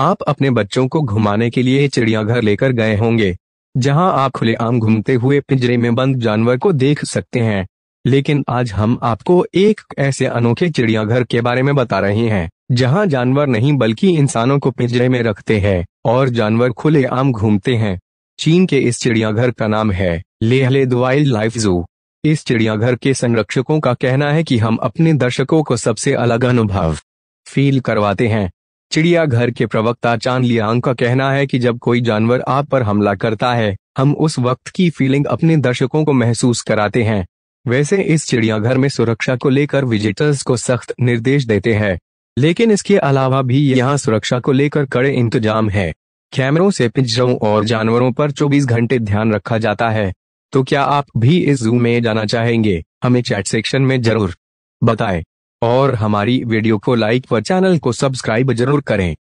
आप अपने बच्चों को घुमाने के लिए चिड़ियाघर लेकर गए होंगे जहां आप खुलेआम घूमते हुए पिंजरे में बंद जानवर को देख सकते हैं लेकिन आज हम आपको एक ऐसे अनोखे चिड़ियाघर के बारे में बता रहे हैं जहां जानवर नहीं बल्कि इंसानों को पिंजरे में रखते हैं और जानवर खुलेआम घूमते हैं चीन के इस चिड़ियाघर का नाम है लेहले दाइल्ड लाइफ जू इस चिड़ियाघर के संरक्षकों का कहना है कि हम अपने दर्शकों को सबसे अलग अनुभव फील करवाते हैं चिड़ियाघर के प्रवक्ता चांद लियांग का कहना है कि जब कोई जानवर आप पर हमला करता है हम उस वक्त की फीलिंग अपने दर्शकों को महसूस कराते हैं वैसे इस चिड़ियाघर में सुरक्षा को लेकर विजिटर्स को सख्त निर्देश देते हैं लेकिन इसके अलावा भी यहाँ सुरक्षा को लेकर कड़े इंतजाम है कैमरों से पिंजरों और जानवरों पर 24 घंटे ध्यान रखा जाता है तो क्या आप भी इस जू में जाना चाहेंगे हमें चैट सेक्शन में जरूर बताएं और हमारी वीडियो को लाइक व चैनल को सब्सक्राइब जरूर करें